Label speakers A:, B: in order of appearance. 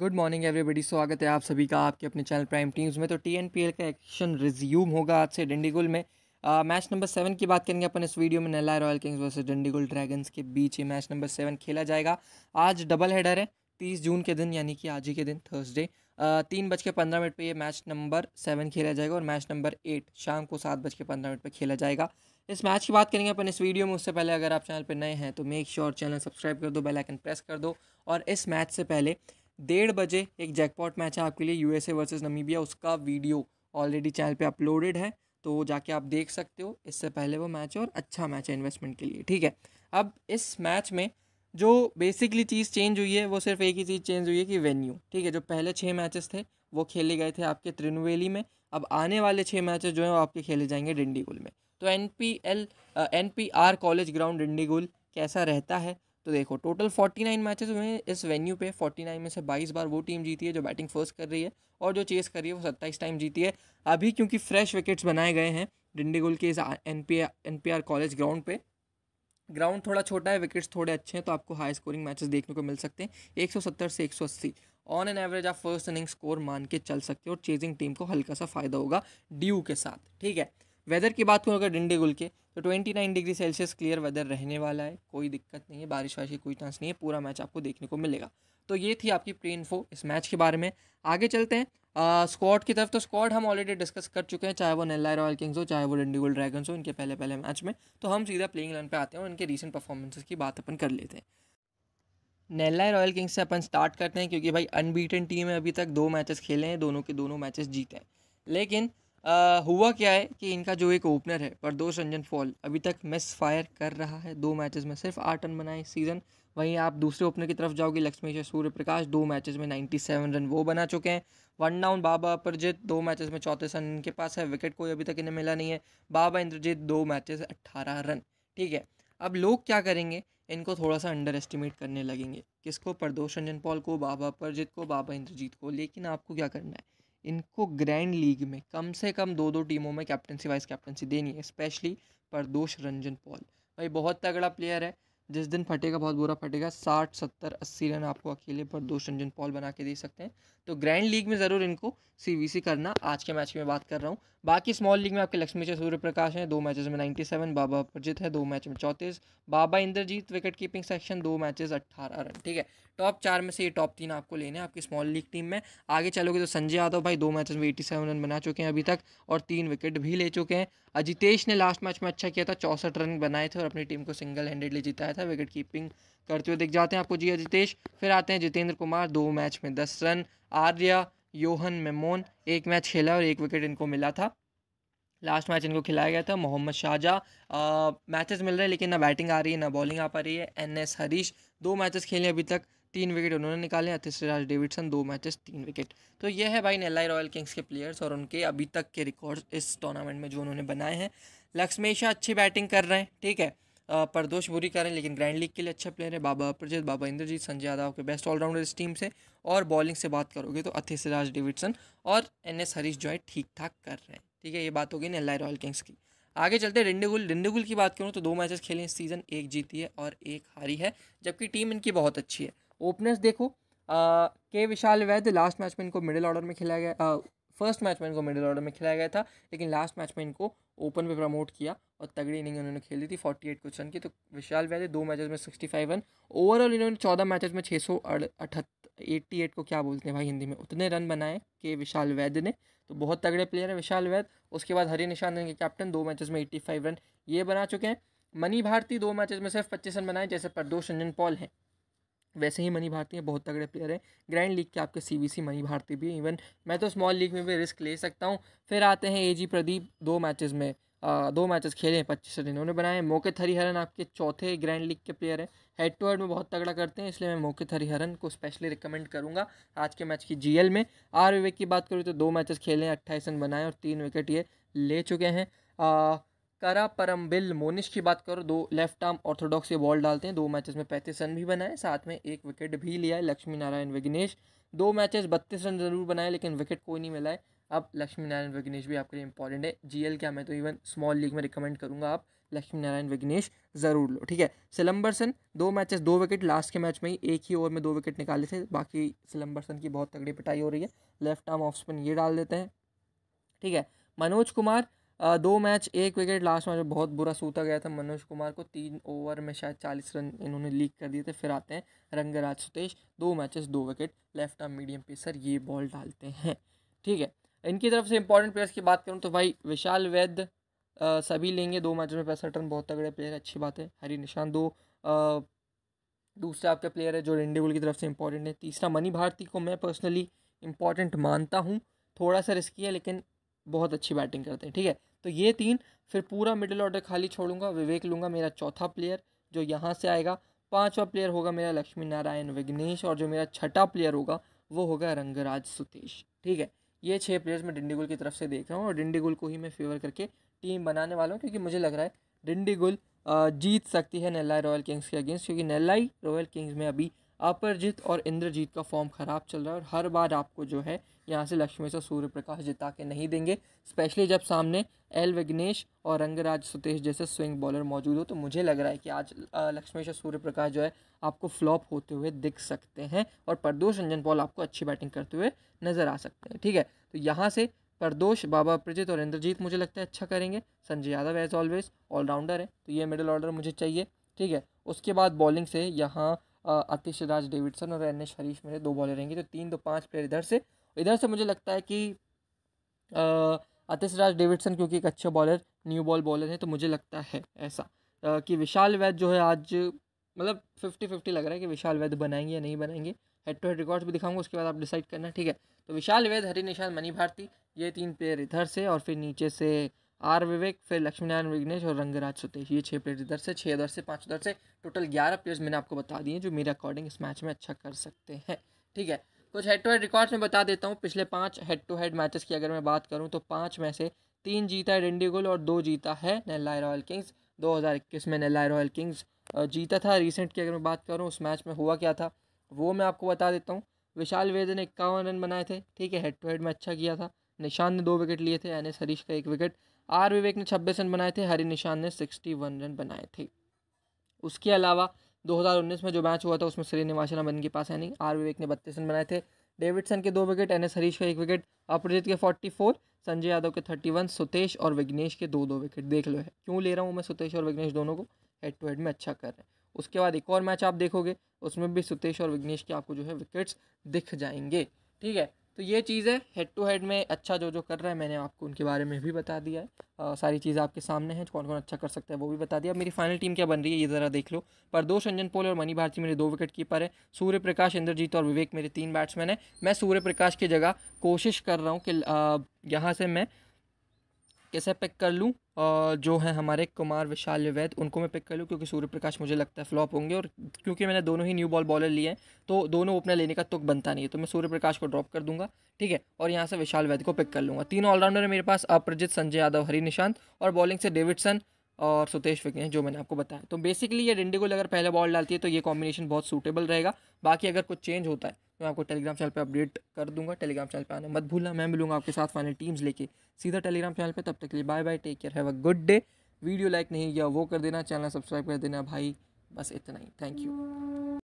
A: good morning everybody स्वागत है आप सभी का आपके अपने चैनल प्राइम टीम्स में तो टीएनपीएल का एक्शन रिज्यूम होगा आज से डंडीगुल में आ, मैच नंबर सेवन की बात करेंगे अपन इस वीडियो में Nellai Royal Kings versus Dindigul Dragons के बीच ये मैच नंबर सेवन खेला जाएगा आज डबल हेडर है तीस जून के दिन यानी कि आज ही के दिन थर्सडे तीन बज के पंद्रह मिनट पर ये मैच नंबर सेवन खेला जाएगा और मैच नंबर एट शाम को सात बज के पंद्रह मिनट पर खेला जाएगा इस मैच की बात करेंगे अपन इस वीडियो में उससे पहले अगर आप चैनल पर नए हैं तो मेक श्योर चैनल सब्सक्राइब कर दो बेल आइकन प्रेस कर दो और इस मैच से पहले डेढ़ बजे एक जैकपॉट मैच है आपके लिए यूएसए वर्सेस नमीबिया उसका वीडियो ऑलरेडी चैनल पे अपलोडेड है तो जाके आप देख सकते हो इससे पहले वो मैच है और अच्छा मैच है इन्वेस्टमेंट के लिए ठीक है अब इस मैच में जो बेसिकली चीज़ चेंज हुई है वो सिर्फ एक ही चीज़ चेंज हुई है कि वेन्यू ठीक है जो पहले छः मैचेस थे वो खेले गए थे आपके त्रिनुवेली में अब आने वाले छः मैचेस जो हैं वो आपके खेले जाएंगे डिंडीगुल में तो N P L N P R college ground Dindigul कैसा रहता है तो देखो टोटल 49 मैचेस हुए हैं इस वेन्यू पे 49 में से 22 बार वो टीम जीती है जो बैटिंग फर्स्ट कर रही है और जो चेस कर रही है वो 27 टाइम जीती है अभी क्योंकि फ्रेश विकेट्स बनाए गए हैं डिंडीगुल के इस एन पी कॉलेज ग्राउंड पे ग्राउंड थोड़ा छोटा है विकेट्स थोड़े अच्छे हैं तो आपको हाई स्कोरिंग मैचेस देखने को मिल सकते हैं 170 से 180 ऑन एन एवरेज आप फर्स्ट इनिंग स्कोर मान के चल सकते हो और चेजिंग टीम को हल्का सा फ़ायदा होगा ड्यू के साथ ठीक है वेदर की बात करूँ अगर डिंडीगुल के तो twenty nine degree Celsius clear weather रहने वाला है कोई दिक्कत नहीं है बारिश वारिश की कोई चांस नहीं है पूरा मैच आपको देखने को मिलेगा तो ये थी आपकी प्री इन्फो इस मैच के बारे में आगे चलते हैं स्क्वाड की तरफ तो स्क्वाड हम ऑलरेडी डिस्कस कर चुके हैं चाहे वो नेल्ला रॉयल किंग्स हो चाहे वो डंडीगुल ड्रैगन्स हो इनके पहले पहले मैच में तो हम सीधा प्लेइंग इलेवन पे आते हैं और इनके रिसेंट परफॉर्मेंसेस की बात अपन कर लेते हैं नेल्ला रॉयल किंग्स से अपन स्टार्ट करते हैं क्योंकि भाई अनबीटन टीम है अभी तक दो मैचेस खेले हैं दोनों के दोनों मैचेस जीते हैं लेकिन आ, हुआ क्या है कि इनका जो एक ओपनर है प्रदोष रंजन फॉल अभी तक मिस फायर कर रहा है दो मैचेस में सिर्फ आठ रन बनाए सीज़न वहीं आप दूसरे ओपनर की तरफ जाओगे लक्ष्मेश्वर सूर्य प्रकाश दो मैचेस में 97 रन वो बना चुके हैं वन डाउन बाबा अपरजीत दो मैचेस में चौंतीस रन इनके पास है विकेट कोई अभी तक इन्हें मिला नहीं है बाबा इंद्रजीत दो मैचेस अट्ठारह रन ठीक है अब लोग क्या करेंगे इनको थोड़ा सा अंडर एस्टिमेट करने लगेंगे किसको प्रदोष रंजन पॉल को बाबा अपरजीत को बाबा इंद्रजीत को लेकिन आपको क्या करना है इनको ग्रैंड लीग में कम से कम दो दो टीमों में कैप्टनसी वाइस कैप्टनसी देनी है स्पेशली परदोष रंजन पॉल भाई बहुत तगड़ा प्लेयर है जिस दिन फटेगा बहुत बुरा फटेगा साठ सत्तर अस्सी रन आपको अकेले परदोष रंजन पॉल बना के दे सकते हैं तो ग्रैंड लीग में ज़रूर इनको सीवीसी करना आज के मैच की मैं बात कर रहा हूँ बाकी स्मॉल लीग में आपके लक्ष्मी सूर्य सूर्यप्रकाश हैं दो मैचेस में 97 बाबा अपरजित है दो मैच में चौंतीस Baba Indrajith wicket keeping section दो मैचेस 18 रन ठीक है टॉप चार में से ये टॉप तीन आपको लेने हैं आपकी स्मॉल लीग टीम में आगे चलोगे तो संजय यादव भाई दो मैच में एटी रन बना चुके हैं अभी तक और तीन विकेट भी ले चुके हैं अजितेश ने लास्ट मैच में अच्छा किया था चौंसठ रन बनाए थे और अपनी टीम को सिंगल हैंडेडली जिताया था विकेट कीपिंग करते हुए दिख जाते हैं आपको जी जितेश फिर आते हैं जितेंद्र कुमार दो मैच में दस रन आर्या योहन मेमोन एक मैच खेला और एक विकेट इनको मिला था लास्ट मैच इनको खिलाया गया था मोहम्मद शाहजा मैचेस मिल रहे हैं लेकिन ना बैटिंग आ रही है ना बॉलिंग आ पा रही है एन एस हरीश दो मैचेस खेले अभी तक तीन विकेट उन्होंने निकाले अतिश सिराज डेविडसन दो मैचेस तीन विकेट तो ये है भाई नेलाई रॉयल किंग्स के प्लेयर्स और उनके अभी तक के रिकॉर्ड्स इस टूर्नामेंट में जो उन्होंने बनाए हैं लक्ष्मेशा अच्छी बैटिंग कर रहे हैं ठीक है परदोष बुरी करें लेकिन ग्रैंड लीग के लिए अच्छा प्लेयर है बाबा अप्रजित बाबा इंद्रजीत संजय यादव के बेस्ट ऑलराउंडर इस टीम से और बॉलिंग से बात करोगे तो अथे सिराज डेविडसन और एन एस हरीश जॉय ठीक ठाक कर रहे हैं ठीक है ये बात हो गई नेल्लाई रॉयल किंग्स की आगे चलते रिंडेगुल रिंडेगुल की बात करूँ तो दो मैचेस खेले इस सीज़न एक जीती है और एक हारी है जबकि टीम इनकी बहुत अच्छी है ओपनर्स देखो के विशाल वैद्य लास्ट मैच में इनको मिडिल ऑर्डर में खिलाया गया फर्स्ट मैच में इनको मिडिल ऑर्डर में खिलाया गया था लेकिन लास्ट मैच में इनको ओपन में प्रमोट किया और तगड़ी इनिंग उन्होंने खेली थी फोर्टी एट कुछ रन की तो विशाल वैद्य दो मैचेस में सिक्सटी फाइव रन ओवरऑल इन्होंने चौदह मैचेस में छः सौ अठहत्तर एट्टी एट को क्या बोलते हैं भाई हिंदी में उतने रन बनाए के विशाल वैद्य ने तो बहुत तगड़े प्लेयर हैं विशाल वैद्य उसके बाद हरी निशान इनके कैप्टन दो मैचेस में एट्टी फाइव रन ये बना चुके हैं मनी भारती दो मैचेस में सिर्फ पच्चीस रन बनाए जैसे प्रदोष रंजन पॉल हैं वैसे ही मनी भारती हैं बहुत तगड़े प्लेयर हैं ग्रैंड लीग के आपके सीबीसी मनी भारती भी इवन मैं तो स्मॉल लीग में भी रिस्क ले सकता हूँ फिर आते हैं एजी प्रदीप दो मैचेस में दो मैचेस खेले हैं पच्चीस रन इन्होंने बनाए मोकित हरिहरन आपके चौथे ग्रैंड लीग के प्लेयर हैं हेड टू हेड में बहुत तगड़ा करते हैं इसलिए मैं मोकित हरिहरन को स्पेशली रिकमेंड करूंगा आज के मैच की जीएल में आर विवेक की बात करूँ तो दो मैचेस खेले हैं अट्ठाईस रन बनाए और तीन विकेट ये ले चुके हैं करा परमबिल मोनिश की बात करो दो लेफ्ट आर्म ऑर्थोडॉक्स ये बॉल डालते हैं दो मैचेस में पैंतीस रन भी बनाए साथ में एक विकेट भी लिया है लक्ष्मी नारायण विग्नेश दो मैचेस बत्तीस रन जरूर बनाए लेकिन विकेट कोई नहीं मिला है अब लक्ष्मी नारायण विघ्नेश भी आपके लिए इंपॉर्टेंट है जीएल क्या मैं तो इवन स्मॉल लीग में रिकमेंड करूंगा आप लक्ष्मी नारायण विघ्नेश जरूर लो ठीक है सिलम्बरसन दो मैचेस दो विकेट लास्ट के मैच में ही एक ही ओवर में दो विकेट निकाले थे बाकी सिलम्बरसन की बहुत तगड़ी पिटाई हो रही है लेफ्ट आर्म ऑफ स्पिन ये डाल देते हैं ठीक है मनोज कुमार दो मैच एक विकेट लास्ट मैच में बहुत बुरा सूता गया था मनोज कुमार को तीन ओवर में शायद चालीस रन इन्होंने लीक कर दिए थे फिर आते हैं रंगराज सुतेश दो मैचेस दो wicket left arm medium pacer ये बॉल डालते हैं ठीक है इनकी तरफ से इंपॉर्टेंट प्लेयर्स की बात करूँ तो भाई विशाल वैद्य सभी लेंगे दो मैचों में पैंसठ रन बहुत तगड़े प्लेयर अच्छी बात है हरी निशान दो दूसरा आपका प्लेयर है जो रेंडेबुल की तरफ से इंपॉर्टेंट है तीसरा मनी भारती को मैं पर्सनली इंपॉर्टेंट मानता हूँ थोड़ा सा रिस्की है लेकिन बहुत अच्छी बैटिंग करते हैं ठीक है तो ये तीन फिर पूरा मिडिल ऑर्डर खाली छोड़ूंगा विवेक लूँगा मेरा चौथा प्लेयर जो यहाँ से आएगा पांचवा प्लेयर होगा मेरा लक्ष्मी नारायण विघ्नेश और जो मेरा छठा प्लेयर होगा वो होगा रंगराज सुतेश ठीक है ये छः प्लेयर्स मैं डिंडीगुल की तरफ से देख रहा हूँ और डिंडीगुल को ही मैं फेवर करके टीम बनाने वाला हूँ क्योंकि मुझे लग रहा है डिंडीगुल जीत सकती है नेल्लाई रॉयल किंग्स के अगेंस्ट क्योंकि नेल्लाई रॉयल किंग्स में अभी अपरजीत और इंद्रजीत का फॉर्म ख़राब चल रहा है और हर बार आपको जो है यहाँ से लक्ष्मी से सूर्य प्रकाश जिता के नहीं देंगे स्पेशली जब सामने एल विग्नेश और रंगराज सुतेश जैसे स्विंग बॉलर मौजूद हो तो मुझे लग रहा है कि आज लक्ष्मेश सूर्य प्रकाश जो है आपको फ्लॉप होते हुए दिख सकते हैं और प्रदोष रंजन पॉल आपको अच्छी बैटिंग करते हुए नज़र आ सकते हैं ठीक है तो यहाँ से प्रदोष बाबा प्रजित और इंद्रजीत मुझे लगता है अच्छा करेंगे Sanjay Yadav as always allrounder है तो ये मिडिल ऑर्डर मुझे चाहिए ठीक है उसके बाद बॉलिंग से यहाँ आतिश राज डेविडसन और एन एस हरीश मेरे दो बॉलर रहेंगे तो तीन दो पाँच प्लेयर इधर से इधर से मुझे लगता है कि आतिश राज डेविडसन क्योंकि एक अच्छा बॉलर न्यू बॉल बॉलर है तो मुझे लगता है ऐसा कि विशाल वैद जो है आज मतलब फिफ्टी फिफ्टी लग रहा है कि विशाल वैद बनाएंगे या नहीं बनाएंगे हेड टू हेड रिकॉर्ड्स भी दिखाऊंगा उसके बाद आप डिसाइड करना ठीक है तो विशाल वैद हरि निशान मनी भारती ये तीन प्लेयर इधर से और फिर नीचे से आर विवेक फिर लक्ष्मीनारायण विघ्नेश और रंगराज सुतेश ये छः प्लेयर इधर से छः उधर से पाँच उधर से टोटल ग्यारह प्लेयर्स मैंने आपको बता दिए जो मेरे अकॉर्डिंग इस मैच में अच्छा कर सकते हैं ठीक है कुछ हेड टू हेड रिकॉर्ड्स में बता देता हूँ पिछले पाँच हेड टू हेड मैचेस की अगर मैं बात करूँ तो पाँच में से तीन जीता है डिंडीगुल और दो जीता है नेल्लाई रॉयल किंग्स 2021 में नेल्लाई रॉयल किंग्स जीता था रिसेंट की अगर मैं बात करूँ उस मैच में हुआ क्या था वो मैं आपको बता देता हूँ विशाल वेद ने इक्यावन रन बनाए थे ठीक है हेड टू हेड में अच्छा किया था निशान ने दो विकेट लिए थे एन एस हरीश का एक विकेट आर विवेक ने छब्बीस रन बनाए थे हरी निशान ने सिक्सटी वन रन बनाए थे उसके अलावा 2019 में जो मैच हुआ था उसमें श्रीनिवासन बन के पास यानी आर विवेक ने बत्तीस रन बनाए थे डेविडसन के दो विकेट एन एस हरीश का एक विकेट अपरजीत के 44 संजय यादव के 31 सुतेश और विग्नेश के दो दो विकेट देख लो है क्यों ले रहा हूँ मैं सुतेश और विग्नेश दोनों को हेड टू हेड में अच्छा कर रहे हैं उसके बाद एक और मैच आप देखोगे उसमें भी सुतेश और विग्नेश के आपको जो है विकेट्स दिख जाएंगे ठीक है तो ये चीज़ है हेड टू हेड में अच्छा जो जो कर रहा है मैंने आपको उनके बारे में भी बता दिया है आ, सारी चीज़ें आपके सामने हैं कौन कौन अच्छा कर सकता है वो भी बता दिया मेरी फाइनल टीम क्या बन रही है ये ज़रा देख लो परदोष रंजन पोल और मनी भारती मेरे दो विकेट कीपर है सूर्य प्रकाश इंद्रजीत और विवेक मेरे तीन बैट्समैन है मैं सूर्य प्रकाश की जगह कोशिश कर रहा हूँ कि यहाँ से मैं कैसे पिक कर लूँ जो है हमारे कुमार विशाल वैद उनको मैं पिक कर लूँ क्योंकि सूर्य प्रकाश मुझे लगता है फ्लॉप होंगे और क्योंकि मैंने दोनों ही न्यू बॉल बॉलर लिए हैं तो दोनों ओपनर लेने का तुक बनता नहीं है तो मैं सूर्य प्रकाश को ड्रॉप कर दूंगा ठीक है और यहाँ से विशाल वैद को पिक कर लूँगा तीनों ऑलराउंडर है मेरे पास अप्रजित संजय यादव हरी निशांत और बॉलिंग से डेविडसन और सुतेश विकेन जो मैंने आपको बताया तो बेसिकली ये डिंडीगुल अगर पहले बॉल डालती है तो ये कॉम्बिनेशन बहुत सूटेबल रहेगा बाकी अगर कुछ चेंज होता है मैं आपको टेलीग्राम चैनल पे अपडेट कर दूंगा टेलीग्राम चैनल पे आना मत भूलना मैं मिलूंगा आपके साथ फाइनल टीम्स लेके सीधा टेलीग्राम चैनल पे तब तक के लिए bye bye take care have a good day video like नहीं किया वो कर देना चैनल सब्सक्राइब कर देना भाई बस इतना ही थैंक यू